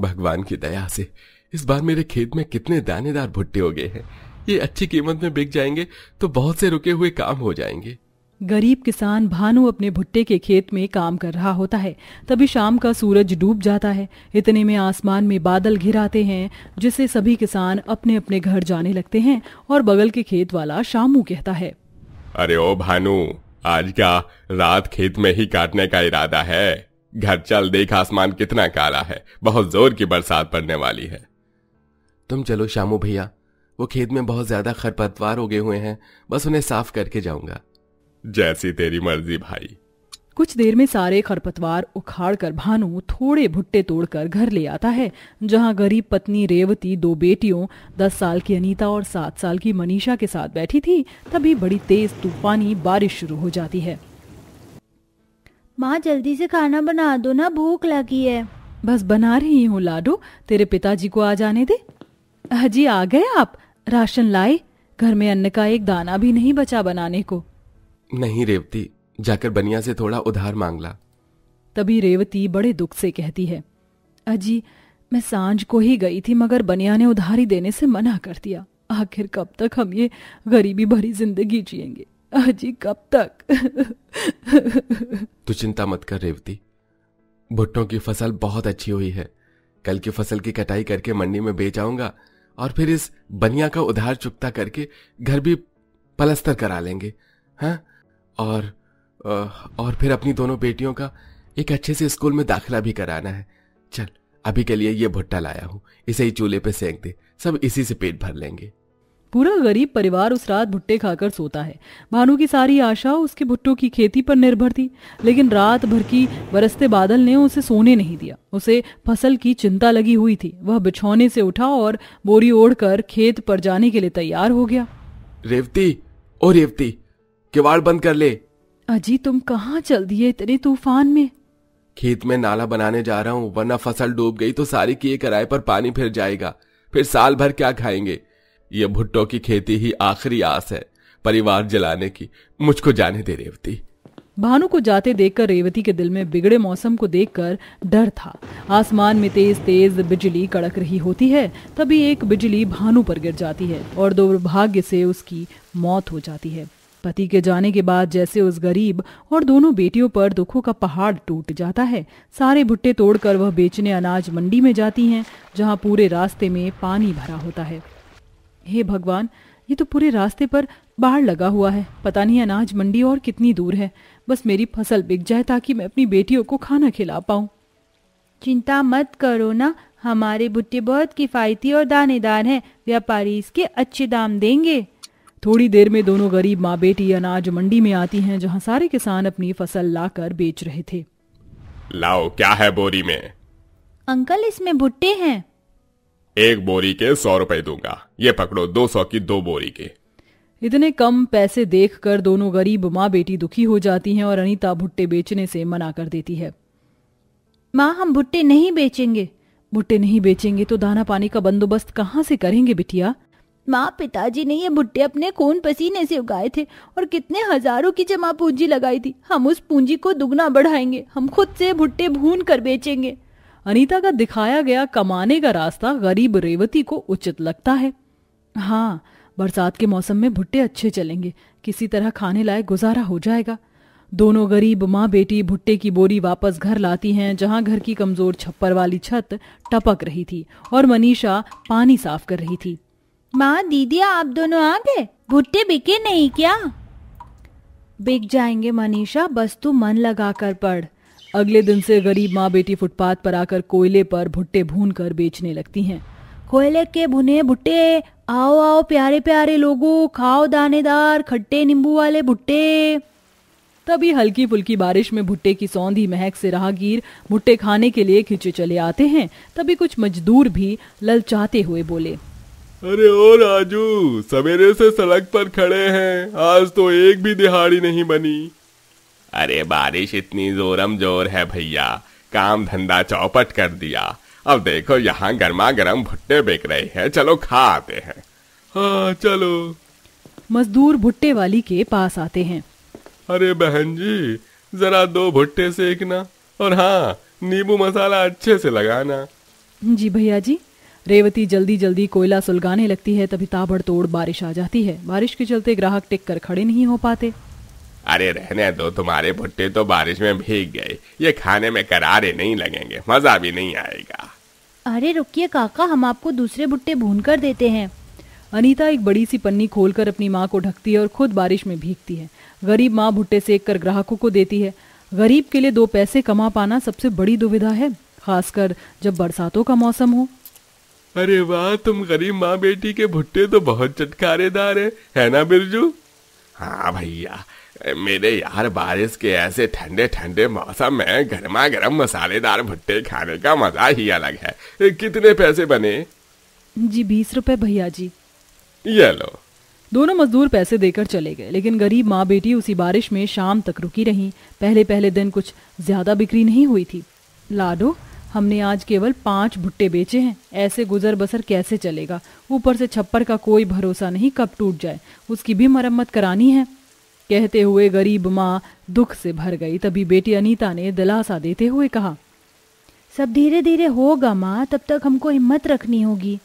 भगवान की दया से इस बार मेरे खेत में कितने दानेदार भुट्टे हो गए हैं ये अच्छी कीमत में बिक जाएंगे तो बहुत से रुके हुए काम हो जाएंगे गरीब किसान भानु अपने भुट्टे के खेत में काम कर रहा होता है तभी शाम का सूरज डूब जाता है इतने में आसमान में बादल घिर आते हैं जिससे सभी किसान अपने अपने घर जाने लगते हैं और बगल के खेत वाला शामू कहता है अरे ओ भानु आज का रात खेत में ही काटने का इरादा है घर चल देख आसमान कितना काला है बहुत जोर की बरसात पड़ने वाली है तुम चलो शामू भैया वो खेत में बहुत ज्यादा खरपतवार हो गए हुए हैं बस उन्हें साफ करके जाऊंगा जैसी तेरी मर्जी भाई कुछ देर में सारे खरपतवार उखाड़ कर भानु थोड़े भुट्टे तोड़कर घर ले आता है जहां गरीब पत्नी रेवती दो बेटियों दस साल की अनीता और सात साल की मनीषा के साथ बैठी थी तभी बड़ी तेज तूफानी बारिश शुरू हो जाती है माँ जल्दी से खाना बना दो ना भूख लगी है बस बना रही हूँ लाडो तेरे पिताजी को आ जाने दे हजी आ गए आप राशन लाए घर में अन्न का एक दाना भी नहीं बचा बनाने को नहीं रेवती जाकर बनिया से थोड़ा उधार मांगला तभी रेवती बड़े दुख से कहती है अजी मैं सांझ को ही गई थी मगर बनिया ने उधारी देने से मना कर दिया आखिर कब तक हम ये गरीबी भरी जिंदगी जिएंगे आजी कब तक तू चिंता मत कर रेवती भुट्टो की फसल बहुत अच्छी हुई है कल की फसल की कटाई करके मंडी में बेच आऊंगा और फिर इस बनिया का उधार चुकता करके घर भी पलस्तर करा लेंगे हा? और और फिर अपनी दोनों बेटियों का एक अच्छे से स्कूल में दाखिला भी कराना है चल अभी के लिए ये भुट्टा लाया हूँ इसे ही चूल्हे पे सेक दे सब इसी से पेट भर लेंगे पूरा गरीब परिवार उस रात भुट्टे खाकर सोता है भानु की सारी आशा उसके भुट्टों की खेती पर निर्भर थी लेकिन रात भर की बरसते बादल ने उसे सोने नहीं दिया उसे फसल की चिंता लगी हुई थी वह बिछौने से उठा और बोरी ओढ़कर खेत पर जाने के लिए तैयार हो गया रेवती ओ रेवती किवाड़ बंद कर ले अजी तुम कहाँ चल दिए इतने तूफान में खेत में नाला बनाने जा रहा हूँ वरना फसल डूब गई तो सारी किए किराए पर पानी फिर जाएगा फिर साल भर क्या खाएंगे ये भुट्टो की खेती ही आखिरी आस है परिवार जलाने की मुझको जाने दे रेवती भानु को जाते देखकर रेवती के दिल में बिगड़े मौसम को देखकर डर था आसमान में तेज तेज बिजली कड़क रही होती है तभी एक बिजली भानु पर गिर जाती है और दुर्भाग्य से उसकी मौत हो जाती है पति के जाने के बाद जैसे उस गरीब और दोनों बेटियों पर दुखों का पहाड़ टूट जाता है सारे भुट्टे तोड़कर वह बेचने अनाज मंडी में जाती हैं जहां पूरे रास्ते में पानी भरा होता है हे भगवान ये तो पूरे रास्ते पर बाढ़ लगा हुआ है पता नहीं अनाज मंडी और कितनी दूर है बस मेरी फसल बिक जाए ताकि मैं अपनी बेटियों को खाना खिला पाऊँ चिंता मत करो ना हमारे भुट्टे बहुत किफ़ायती और दानेदार हैं व्यापारी इसके अच्छे दाम देंगे थोड़ी देर में दोनों गरीब माँ बेटी अनाज मंडी में आती हैं जहाँ सारे किसान अपनी फसल लाकर बेच रहे थे लाओ क्या है बोरी में अंकल इसमें भुट्टे हैं एक बोरी के सौ रुपए दूंगा ये पकड़ो दो सौ की दो बोरी के इतने कम पैसे देखकर दोनों गरीब माँ बेटी दुखी हो जाती हैं और अनीता भुट्टे बेचने से मना कर देती है माँ हम भुट्टे नहीं बेचेंगे भुट्टे नहीं बेचेंगे तो दाना पानी का बंदोबस्त कहाँ से करेंगे बिटिया माँ पिताजी ने ये भुट्टे अपने खून पसीने से उगाए थे और कितने हजारों की जमा पूंजी लगाई थी हम उस पूंजी को दुगना बढ़ाएंगे हम खुद से भुट्टे भून कर बेचेंगे अनीता का दिखाया गया कमाने का रास्ता गरीब रेवती को उचित लगता है हाँ बरसात के मौसम में भुट्टे अच्छे चलेंगे किसी तरह खाने लायक गुजारा हो जाएगा दोनों गरीब माँ बेटी भुट्टे की बोरी वापस घर लाती हैं जहाँ घर की कमजोर छप्पर वाली छत टपक रही थी और मनीषा पानी साफ कर रही थी माँ दीदी आप दोनों आ गए भुट्टे बिके नहीं क्या बिक जाएंगे मनीषा बस तू मन लगा कर पढ़ अगले दिन से गरीब माँ बेटी फुटपाथ पर आकर कोयले पर भुट्टे भून कर बेचने लगती हैं कोयले के भुने भुट्टे आओ आओ प्यारे प्यारे लोगो खाओ दानेदार खट्टे नींबू वाले भुट्टे तभी हल्की फुल्की बारिश में भुट्टे की सौंधी महक से राहगीर भुट्टे खाने के लिए खींचे चले आते हैं तभी कुछ मजदूर भी ललचाते हुए बोले अरे ओ राजू सवेरे से सड़क पर खड़े हैं आज तो एक भी दिहाड़ी नहीं बनी अरे बारिश इतनी जोरम जोर है भैया काम धंधा चौपट कर दिया अब देखो यहाँ गर्मा गर्म भुट्टे बेक रहे है चलो खा आते हैं हाँ चलो मजदूर भुट्टे वाली के पास आते हैं अरे बहन जी जरा दो भुट्टे सेकना और हाँ नींबू मसाला अच्छे से लगाना जी भैया जी रेवती जल्दी जल्दी कोयला सुलगाने लगती है तभी ताबड़तोड़ बारिश आ जाती है बारिश के चलते ग्राहक टिक कर खड़े नहीं हो पाते अरे रहने दो तुम्हारे भुट्टे तो बारिश में भीग गए ये खाने में करारे नहीं लगेंगे मजा भी नहीं आएगा अरे रुकिए काका हम आपको दूसरे भुट्टे भून कर देते हैं अनीता एक बड़ी सी पन्नी खोलकर अपनी माँ को ढकती है और खुद बारिश में भीगती है गरीब माँ भुट्टे सेक कर ग्राहकों को देती है गरीब के लिए दो पैसे कमा पाना सबसे बड़ी दुविधा है खासकर जब बरसातों का मौसम हो अरे वाह तुम गरीब माँ बेटी के भुट्टे तो बहुत चटकारेदार है है ना बिरजू हाँ भैया मेरे यार बारिश के ऐसे ठंडे ठंडे मौसम में गर्मा गर्म मसालेदार भुट्टे खाने का मजा ही अलग है कितने पैसे बने जी बीस रुपए भैया जी ये लो दोनों मजदूर पैसे देकर चले गए लेकिन गरीब माँ बेटी उसी बारिश में शाम तक रुकी रही पहले पहले दिन कुछ ज्यादा बिक्री नहीं हुई थी लाडो हमने आज केवल पांच भुट्टे बेचे हैं ऐसे गुजर बसर कैसे चलेगा ऊपर से छप्पर का कोई भरोसा नहीं कब टूट जाए उसकी भी मरम्मत करानी है कहते हुए गरीब माँ दुख से भर गई तभी बेटी अनीता ने दिलासा देते हुए कहा सब धीरे धीरे होगा माँ तब तक हमको हिम्मत रखनी होगी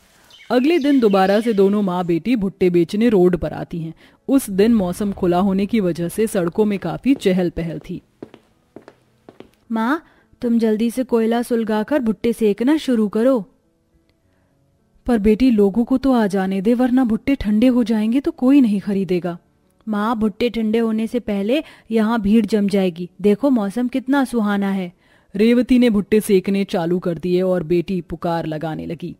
अगले दिन दोबारा से दोनों माँ बेटी भुट्टे बेचने रोड पर आती हैं उस दिन मौसम खुला होने की वजह से सड़कों में काफी चहल पहल थी माँ तुम जल्दी से कोयला सुलगाकर भुट्टे सेकना शुरू करो पर बेटी लोगों को तो आ जाने दे वरना भुट्टे ठंडे हो जाएंगे तो कोई नहीं खरीदेगा माँ भुट्टे ठंडे होने से पहले यहाँ भीड़ जम जाएगी देखो मौसम कितना सुहाना है रेवती ने भुट्टे सेकने चालू कर दिए और बेटी पुकार लगाने लगी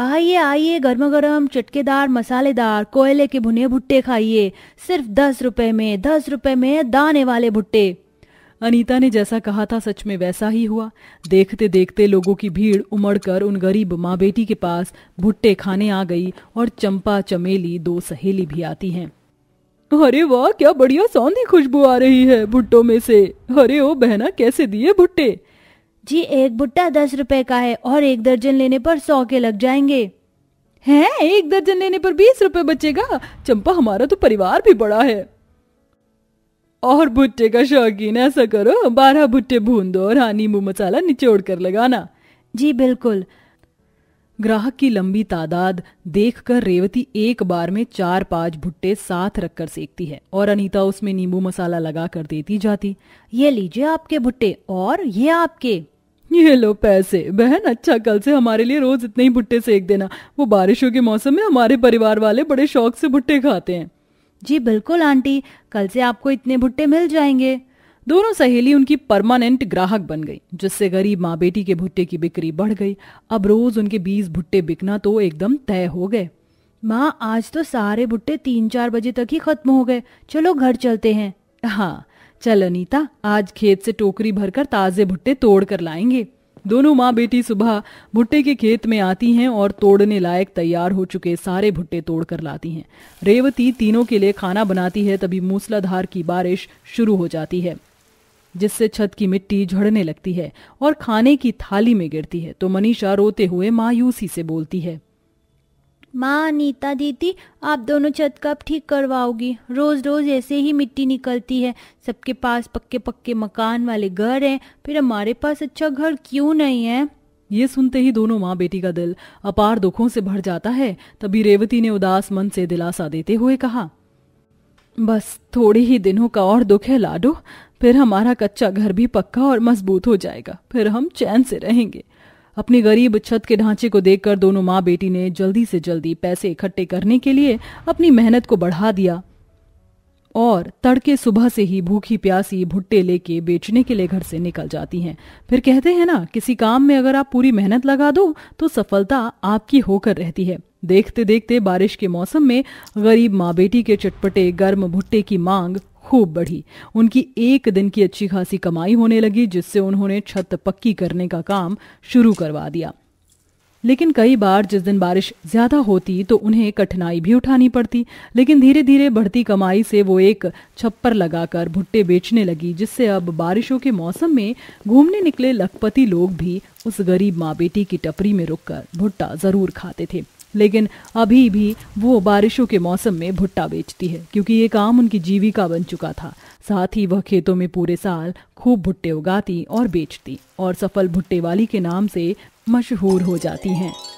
आइए आइए गर्मा गर्म चटकेदार मसालेदार कोयले के भुने भुट्टे खाइए सिर्फ दस रुपए में दस रुपए में दाने वाले भुट्टे अनीता ने जैसा कहा था सच में वैसा ही हुआ देखते देखते लोगों की भीड़ उमड़कर उन गरीब माँ बेटी के पास भुट्टे खाने आ गई और चंपा चमेली दो सहेली भी आती हैं अरे वाह क्या बढ़िया सौंधी खुशबू आ रही है भुट्टो में से अरे ओ बहना कैसे दिए भुट्टे जी एक भुट्टा दस रुपए का है और एक दर्जन लेने पर सौ के लग जाएंगे हैं एक दर्जन लेने पर बीस रुपए बचेगा चंपा हमारा तो परिवार भी बड़ा है और भुट्टे का शौकीन ऐसा करो बारह भुट्टे भून दो और हानी मुंह मसाला निचोड़ कर लगाना जी बिल्कुल ग्राहक की लंबी तादाद देखकर रेवती एक बार में चार पांच भुट्टे साथ रखकर सेकती है और अनीता उसमें नींबू मसाला लगा कर देती जाती ये लीजिए आपके भुट्टे और ये आपके ये लो पैसे बहन अच्छा कल से हमारे लिए रोज इतने ही भुट्टे सेक देना वो बारिशों के मौसम में हमारे परिवार वाले बड़े शौक से भुट्टे खाते हैं जी बिल्कुल आंटी कल से आपको इतने भुट्टे मिल जाएंगे दोनों सहेली उनकी परमानेंट ग्राहक बन गई जिससे गरीब माँ बेटी के भुट्टे की बिक्री बढ़ गई अब रोज उनके बीस भुट्टे बिकना तो एकदम तय हो गए माँ आज तो सारे भुट्टे तीन चार बजे तक ही खत्म हो गए चलो घर चलते हैं हाँ चल अनीता आज खेत से टोकरी भरकर ताजे भुट्टे तोड़ कर लाएंगे दोनों माँ बेटी सुबह भुट्टे के खेत में आती हैं और तोड़ने लायक तैयार हो चुके सारे भुट्टे तोड़ कर लाती हैं रेवती तीनों के लिए खाना बनाती है तभी मूसलाधार की बारिश शुरू हो जाती है जिससे छत की मिट्टी झड़ने लगती है और खाने की थाली में गिरती है तो मनीषा रोते हुए मायूसी से बोलती है माँ नीता दीदी आप दोनों छत कब ठीक करवाओगी रोज रोज ऐसे ही मिट्टी निकलती है सबके पास पक्के पक्के मकान वाले घर हैं फिर हमारे पास अच्छा घर क्यों नहीं है ये सुनते ही दोनों माँ बेटी का दिल अपार दुखों से भर जाता है तभी रेवती ने उदास मन से दिलासा देते हुए कहा बस थोड़ी ही दिनों का और दुख है लाडो फिर हमारा कच्चा घर भी पक्का और मजबूत हो जाएगा फिर हम चैन से रहेंगे अपनी गरीब छत के ढांचे को देखकर दोनों माँ बेटी ने जल्दी से जल्दी पैसे इकट्ठे करने के लिए अपनी मेहनत को बढ़ा दिया और तड़के सुबह से ही भूखी प्यासी भुट्टे लेके बेचने के लिए घर से निकल जाती हैं फिर कहते हैं ना किसी काम में अगर आप पूरी मेहनत लगा दो तो सफलता आपकी होकर रहती है देखते देखते बारिश के मौसम में गरीब माँ बेटी के चटपटे गर्म भुट्टे की मांग खूब बढ़ी उनकी एक दिन की अच्छी खासी कमाई होने लगी जिससे उन्होंने छत पक्की करने का काम शुरू करवा दिया लेकिन कई बार जिस दिन बारिश ज्यादा होती तो उन्हें कठिनाई भी उठानी पड़ती लेकिन धीरे धीरे बढ़ती कमाई से वो एक छप्पर लगाकर भुट्टे बेचने लगी जिससे अब बारिशों के मौसम में घूमने निकले लखपति लोग भी उस गरीब माँ बेटी की टपरी में रुककर भुट्टा जरूर खाते थे लेकिन अभी भी वो बारिशों के मौसम में भुट्टा बेचती है क्योंकि ये काम उनकी जीविका बन चुका था साथ ही वह खेतों में पूरे साल खूब भुट्टे उगाती और बेचती और सफल भुट्टे वाली के नाम से मशहूर हो जाती हैं